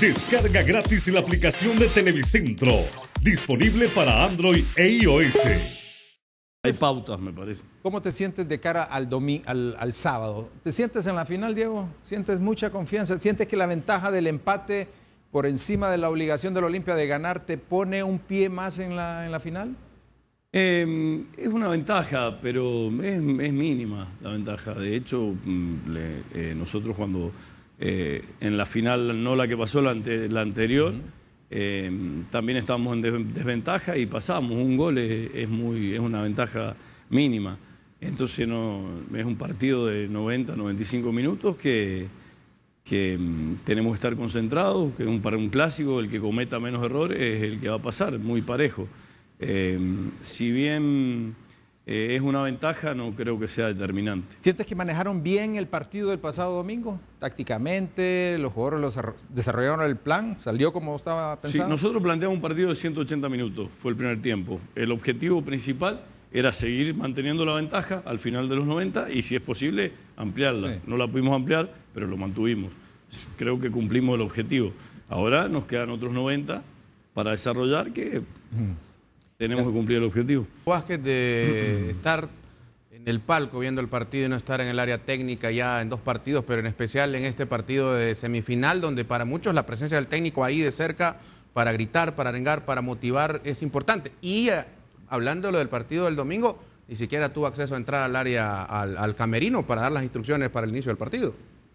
Descarga gratis la aplicación de Televicentro, disponible para Android e iOS. Hay pautas, me parece. ¿Cómo te sientes de cara al, al, sábado? ¿Te sientes en la final, Diego? ¿Sientes mucha confianza? ¿Sientes que la ventaja del empate por encima de la obligación de del Olimpia de ganar te pone un pie más en la, en la final? Em, es una ventaja, pero es, mínima la ventaja. De hecho, mm, eh, nosotros cuando eh, en la final, no la que pasó, la, anterior, eh, también estábamos en desventaja y pasamos. Un gol es, muy, es una ventaja mínima. Entonces no, es un partido de 90, 95 minutos que, que mm, tenemos que estar concentrados, que un, para un clásico el que cometa menos errores es el que va a pasar, muy parejo. Eh, si bien eh, es una ventaja, no creo que sea determinante. ¿Sientes que manejaron bien el partido del pasado domingo? Tácticamente, los jugadores desarrollaron el plan, salió como estaba pensando? Sí, nosotros planteamos un partido de 180 minutos, fue el primer tiempo. El objetivo principal era seguir manteniendo la ventaja al final de los 90 y si es posible ampliarla. No la pudimos ampliar, pero lo mantuvimos. Creo que cumplimos el objetivo. Ahora nos quedan otros 90 para desarrollar que tenemos que cumplir el objetivo. Vázquez de estar en el palco viendo el partido y no estar en el área técnica ya en dos partidos, pero en especial en este partido de semifinal, donde para muchos la presencia del técnico ahí de cerca para gritar, para arengar, para motivar es importante. Y eh, hablando lo del partido del domingo, ni siquiera tuvo acceso a entrar al área, al, camerino para dar las instrucciones para el inicio del partido.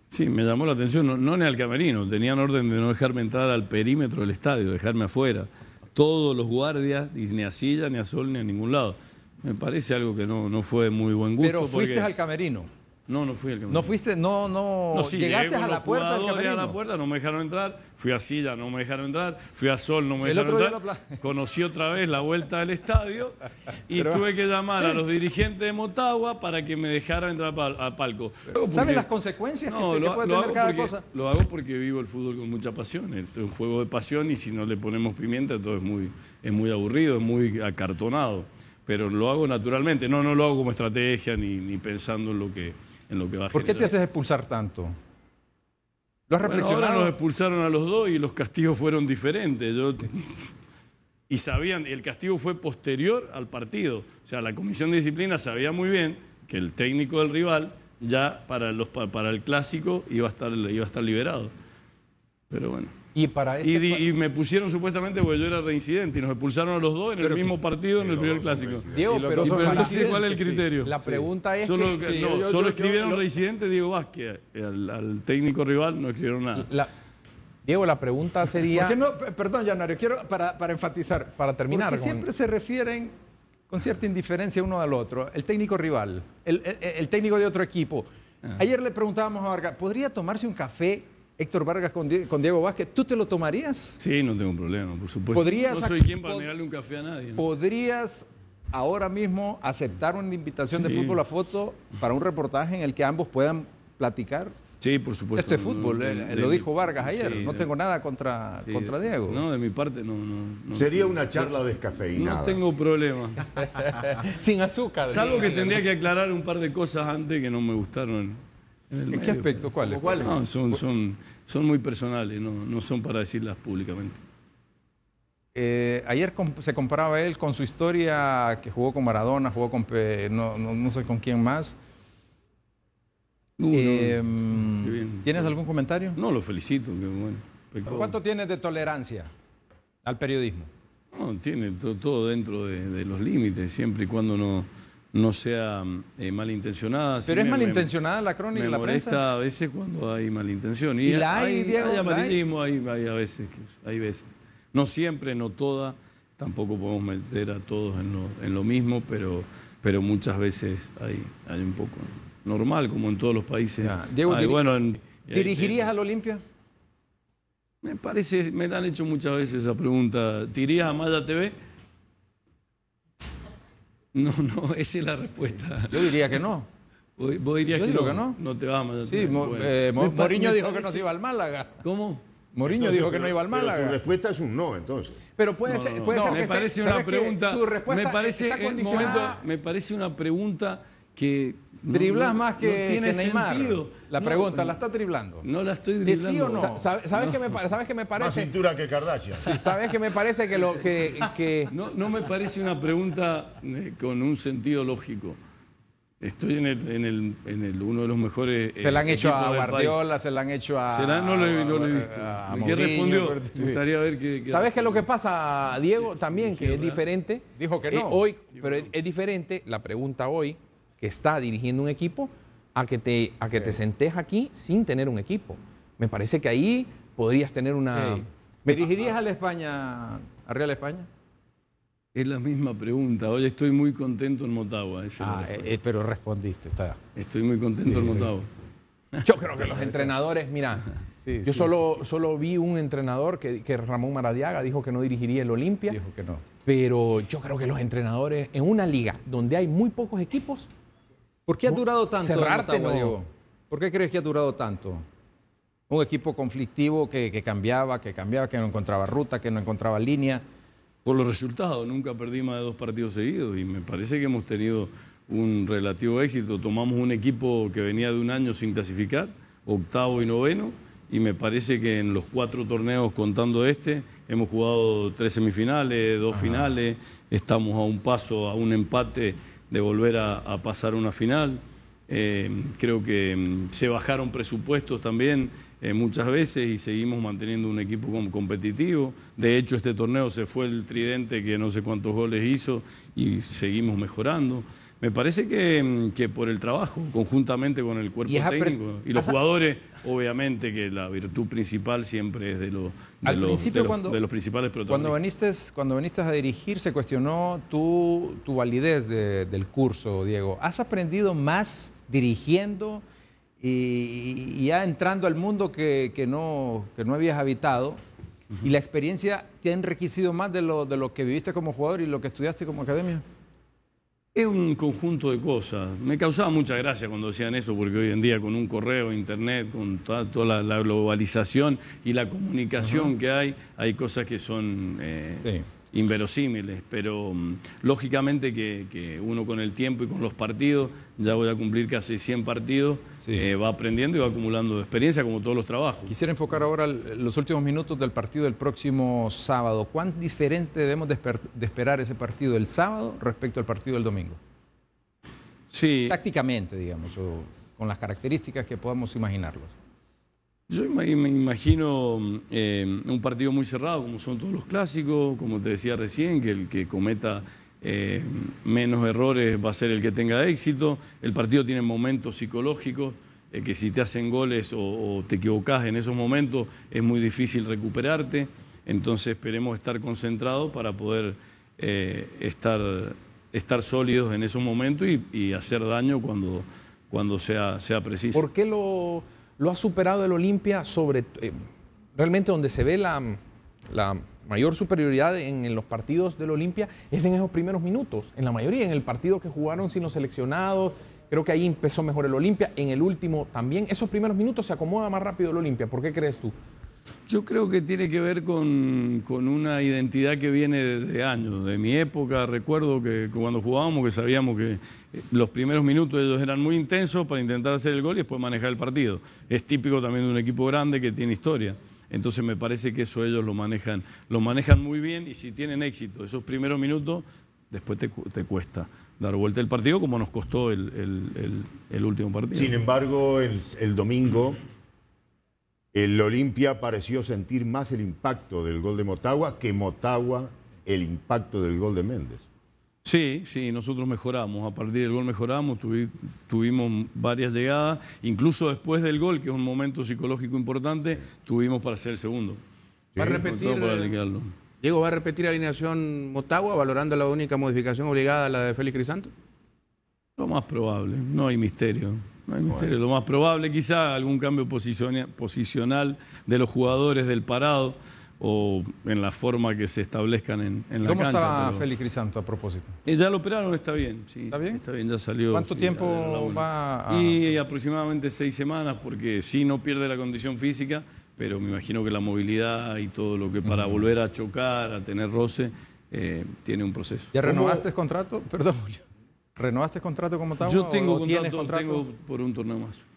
Sí, me llamó la atención, no, no en el camerino, tenían orden de no dejarme entrar al perímetro del estadio, dejarme afuera todos los guardias, ni a Silla, ni a Sol, ni a ningún lado. Me parece algo que no, no fue muy buen gusto. Pero fuiste al camerino. No, no fui el que me... No fuiste, no, no. no llegaste a la puerta a la puerta, no me dejaron entrar. Fui a Silla, no me dejaron entrar. Fui a Sol, no me dejaron entrar. Conocí otra vez la vuelta del estadio y tuve que llamar a los dirigentes de Motagua para que me dejaran entrar al palco. ¿saben las consecuencias lo, hago porque vivo el fútbol con mucha pasión. Este es un juego de pasión y si no le ponemos pimienta, todo es muy, es muy aburrido, es muy acartonado. Pero lo hago naturalmente. No, no lo hago como estrategia ni pensando en lo que ¿Por qué te haces expulsar tanto? ¿Lo has ahora nos expulsaron a los dos y los castigos fueron diferentes. y sabían, el castigo fue posterior al partido. O sea, la comisión de disciplina sabía muy bien que el técnico del rival ya para, el clásico iba a estar, iba a estar liberado. Pero bueno. Y, este y, me pusieron supuestamente porque yo era reincidente y nos expulsaron a los dos en el mismo partido en el primer clásico. Diego, pero, sé ¿cuál es el criterio? La pregunta es. Solo, escribieron reincidente Diego Vázquez. Al, técnico rival no escribieron nada. Diego, la pregunta sería. perdón, Yanario, quiero para, enfatizar. Para terminar. siempre se refieren con cierta indiferencia uno al otro. El técnico rival, el, técnico de otro equipo. Ah. Ayer le preguntábamos a Vargas, ¿podría tomarse un café Héctor Vargas con, Diego Vázquez, ¿tú te lo tomarías? Sí, no tengo problema, por supuesto. ¿Podrías no soy quien para negarle un café a nadie. ¿Podrías ahora mismo aceptar una invitación de fútbol a foto para un reportaje en el que ambos puedan platicar? Sí, por supuesto. Este fútbol, eh, lo dijo Vargas ayer. no eh, tengo nada contra, contra Diego. No, de mi parte no. no, no Sería una charla descafeinada. No tengo problema. Sin azúcar. Salvo que tendría que aclarar un par de cosas antes que no me gustaron. ¿En, qué aspecto? ¿Cuáles? No, son, son, son muy personales, no, no son para decirlas públicamente. Eh, ayer se comparaba él con su historia que jugó con Maradona, jugó con no, sé con quién más. Uh, em, ¿Tienes algún comentario? No, lo felicito. ¿Cuánto tienes de tolerancia al periodismo? No, tiene todo, dentro de, de los límites, siempre y cuando no, no sea mm, eh, malintencionada. Pero es malintencionada la crónica, me la molesta a veces cuando hay malintención. Y, hay, hay, hay a veces, hay veces. No siempre, no toda. Tampoco podemos meter a todos en lo, mismo, pero, pero muchas veces hay, hay un poco normal, como en todos los países. ¿Dirigirías Diego, eh, bueno, ¿Dirigirías al Olimpia? Me parece, me la han hecho muchas veces esa pregunta. ¿Tirías a Maya TV? No, no, esa es la respuesta. Yo diría que no. Vos, dirías que, digo no, que no. No te vamos a Sí, eh, Moriño dijo que no se iba al Málaga. ¿Cómo? Moriño dijo que no iba al Málaga. Tu respuesta es un no, entonces. Pero puede ser, no, me parece una pregunta. me parece, momento, me parece una pregunta que... Driblas más que, no tiene Sentido. La pregunta, ¿la está driblando? No la estoy driblando. ¿De sí o no? ¿Sabes, qué, me, ¿sabes qué me parece? Más cintura que Kardashian. ¿Sabes qué me parece que lo que...? No, no me parece una pregunta eh, con un sentido lógico. Estoy en el, en, el, en el, uno de los mejores. Eh, se la han hecho a Guardiola, se la han hecho a. No lo, he, visto. A, ¿Qué respondió? Me gustaría ver qué. ¿Sabes qué es lo que pasa, Diego? también, que es diferente. Dijo que eh, no. hoy, pero es, diferente la pregunta hoy que está dirigiendo un equipo a que te, a que te sentes aquí sin tener un equipo. Me parece que ahí podrías tener una... ¿Me dirigirías a la España, a Real España? Es la misma pregunta. Hoy estoy muy contento en Motagua. Ah, eh, eh, pero respondiste. Está. Estoy muy contento en Motagua. Yo creo que los entrenadores, mira, yo Solo, solo vi un entrenador que, que, Ramón Maradiaga dijo que no dirigiría el Olimpia. Dijo que no. Pero yo creo que los entrenadores en una liga donde hay muy pocos equipos, ¿Por qué ha durado tanto? ¿Por qué crees que ha durado tanto? Un equipo conflictivo que, cambiaba, que cambiaba, que no encontraba ruta, que no encontraba línea. Por los resultados, nunca perdí más de dos partidos seguidos y me parece que hemos tenido un relativo éxito. Tomamos un equipo que venía de un año sin clasificar, octavo y noveno, y me parece que en los cuatro torneos contando este hemos jugado tres semifinales, dos finales, estamos a un paso, a un empate de volver a, pasar una final. Eh, creo que mm, se bajaron presupuestos también eh, muchas veces y seguimos manteniendo un equipo competitivo. De hecho, este torneo se fue el tridente que no sé cuántos goles hizo y seguimos mejorando. Me parece mm, que, por el trabajo, conjuntamente con el cuerpo técnico y los jugadores, obviamente que la virtud principal siempre es de, los, de los, principales protagonistas. Cuando viniste, cuando a dirigir se cuestionó tu, tu validez del curso, Diego. ¿Has aprendido más dirigiendo y, ya entrando al mundo que, no, que no habías habitado? ¿Y la experiencia te ha enriquecido más de lo que viviste como jugador y lo que estudiaste como academia? Es un conjunto de cosas. Me causaba mucha gracia cuando decían eso, porque hoy en día con un correo, internet, con toda, la, globalización y la comunicación que hay, hay cosas que son... Eh, inverosímiles, pero mm, lógicamente que, uno con el tiempo y con los partidos, ya voy a cumplir casi 100 partidos, eh, va aprendiendo y va acumulando experiencia como todos los trabajos. Quisiera enfocar ahora eh, los últimos minutos del partido del próximo sábado. ¿Cuán diferente debemos de, esperar ese partido el sábado respecto al partido del domingo? Sí. Tácticamente, digamos, o con las características que podamos imaginarlos. Yo me imagino eh, un partido muy cerrado, como son todos los clásicos, como te decía recién, que el que cometa eh, menos errores va a ser el que tenga éxito. El partido tiene momentos psicológicos, eh, que si te hacen goles o, te equivocas en esos momentos es muy difícil recuperarte. Entonces esperemos estar concentrados para poder estar, estar sólidos en esos momentos y, hacer daño cuando, cuando sea, sea preciso. ¿Por qué lo lo ha superado el Olimpia sobre eh, realmente donde se ve la, mayor superioridad en, los partidos del Olimpia es en esos primeros minutos, en la mayoría, en el partido que jugaron sin los seleccionados. Creo que ahí empezó mejor el Olimpia, en el último también. Esos primeros minutos se acomoda más rápido el Olimpia. ¿Por qué crees tú? Yo creo que tiene que ver con, una identidad que viene desde años. De mi época recuerdo que cuando jugábamos que sabíamos que eh, los primeros minutos ellos eran muy intensos para intentar hacer el gol y después manejar el partido. Es típico también de un equipo grande que tiene historia. Entonces me parece que eso ellos lo manejan, lo manejan muy bien y si tienen éxito esos primeros minutos, después te, te cuesta dar vuelta el partido como nos costó el, el último partido. Sin embargo, el domingo el Olimpia pareció sentir más el impacto del gol de Motagua que Motagua el impacto del gol de Méndez. Sí, sí, nosotros mejoramos, a partir del gol mejoramos, tuvimos varias llegadas, incluso después del gol, que es un momento psicológico importante, tuvimos para ser el segundo. va a repetir, la eh, Diego, ¿va a repetir alineación Motagua, valorando la única modificación obligada, la de Félix Crisanto? Lo más probable, no hay misterio. No hay misterio. Lo más probable, quizá, algún cambio posicional de los jugadores del parado o en la forma que se establezcan en, la cancha. ¿Cómo está Félix Crisanto a propósito? Eh, ya lo operaron, está bien. ¿Está bien? Está bien, ya salió. ¿Cuánto tiempo va a...? Y aproximadamente seis semanas, porque sí no pierde la condición física, pero me imagino que la movilidad y todo lo que para mm. volver a chocar, a tener roce, eh, tiene un proceso. ¿Ya renovaste el contrato? Perdón, Julio. ¿Renovaste el contrato con Motagua? Yo tengo, contrato, por un turno más.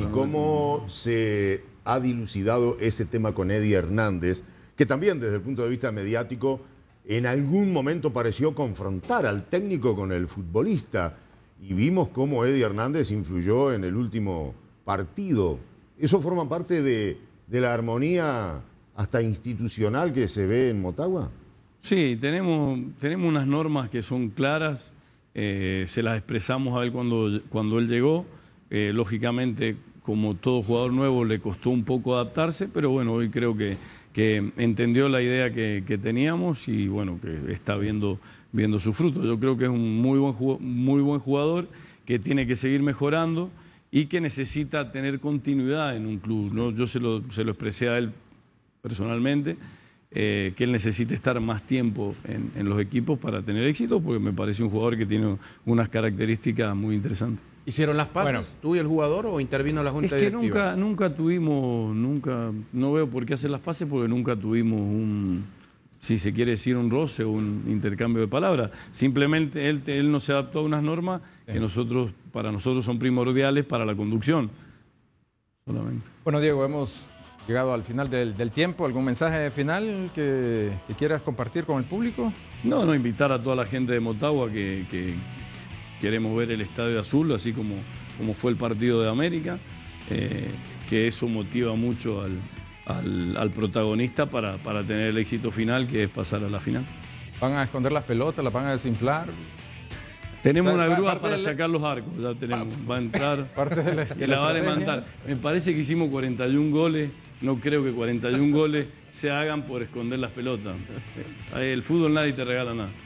¿Y cómo se ha dilucidado ese tema con Eddie Hernández, que también desde el punto de vista mediático en algún momento pareció confrontar al técnico con el futbolista? Y vimos cómo Eddie Hernández influyó en el último partido. ¿Eso forma parte de, la armonía hasta institucional que se ve en Motagua? Sí, tenemos, tenemos unas normas que son claras eh, se las expresamos a él cuando, cuando él llegó. Eh, lógicamente, como todo jugador nuevo, le costó un poco adaptarse, pero bueno, hoy creo que, que entendió la idea que, teníamos y bueno, que está viendo, viendo su fruto. Yo creo que es un muy buen, muy buen jugador que tiene que seguir mejorando y que necesita tener continuidad en un club. ¿no? Yo se lo, se lo expresé a él personalmente. Eh, que él necesite estar más tiempo en, los equipos para tener éxito, porque me parece un jugador que tiene unas características muy interesantes. ¿Hicieron las pases tú y el jugador o intervino la Junta es que Nunca, nunca tuvimos, nunca, no veo por qué hacer las pases porque nunca tuvimos un, si se quiere decir, un roce o un intercambio de palabras. Simplemente él, él no se adaptó a unas normas que nosotros, para nosotros son primordiales para la conducción. Solamente. Bueno, Diego, hemos llegado al final del, tiempo, ¿algún mensaje final que, quieras compartir con el público? No, no, invitar a toda la gente de Motagua que, queremos ver el Estadio Azul, así como, como fue el partido de América, eh, que eso motiva mucho al, protagonista para, para, tener el éxito final, que es pasar a la final. ¿Van a esconder las pelotas? ¿Las van a desinflar? Tenemos una grúa para sacar los arcos, ya tenemos. Va a entrar, parte la, que la va a levantar. Me parece que hicimos 41 goles no creo que 41 goles se hagan por esconder las pelotas. Eh, el fútbol nadie te regala nada.